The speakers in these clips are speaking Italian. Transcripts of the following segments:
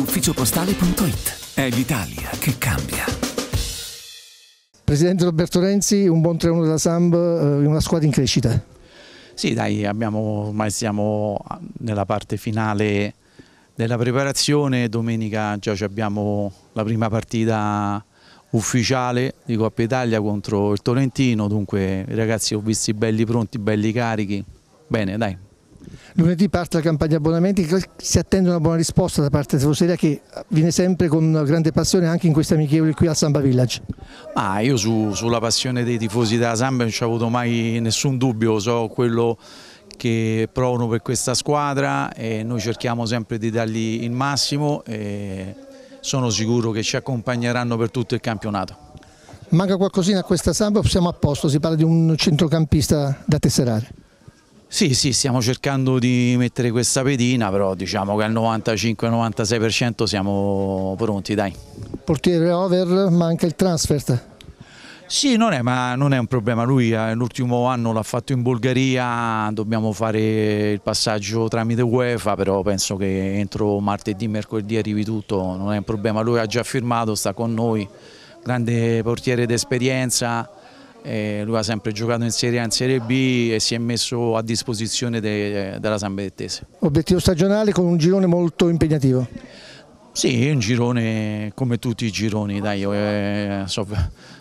ufficiopostale.it. È l'Italia che cambia. Presidente Roberto Renzi, un buon 3-1 della Samb, eh, una squadra in crescita. Sì, dai, abbiamo, ormai siamo nella parte finale della preparazione, domenica già abbiamo la prima partita ufficiale di Coppa Italia contro il Tolentino, dunque ragazzi ho visti belli pronti, belli carichi, bene dai, Lunedì parte la campagna abbonamenti, si attende una buona risposta da parte della Tifoseria che viene sempre con grande passione anche in questi amichevoli qui al Samba Village. Ma io su, sulla passione dei tifosi della Samba non ci ho avuto mai nessun dubbio, so quello che provano per questa squadra e noi cerchiamo sempre di dargli il massimo e sono sicuro che ci accompagneranno per tutto il campionato. Manca qualcosina a questa Samba o siamo a posto? Si parla di un centrocampista da tesserare. Sì, sì, stiamo cercando di mettere questa pedina, però diciamo che al 95-96% siamo pronti, dai. Portiere over, ma anche il transfert. Sì, non è, ma non è un problema, lui eh, l'ultimo anno l'ha fatto in Bulgaria, dobbiamo fare il passaggio tramite UEFA, però penso che entro martedì, mercoledì arrivi tutto, non è un problema, lui ha già firmato, sta con noi, grande portiere d'esperienza eh, lui ha sempre giocato in Serie A, e in Serie B e si è messo a disposizione de, della San Benedettese. Obiettivo stagionale con un girone molto impegnativo? Sì, un girone come tutti i gironi, dai, eh, so,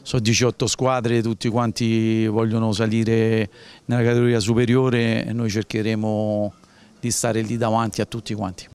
so 18 squadre, tutti quanti vogliono salire nella categoria superiore e noi cercheremo di stare lì davanti a tutti quanti.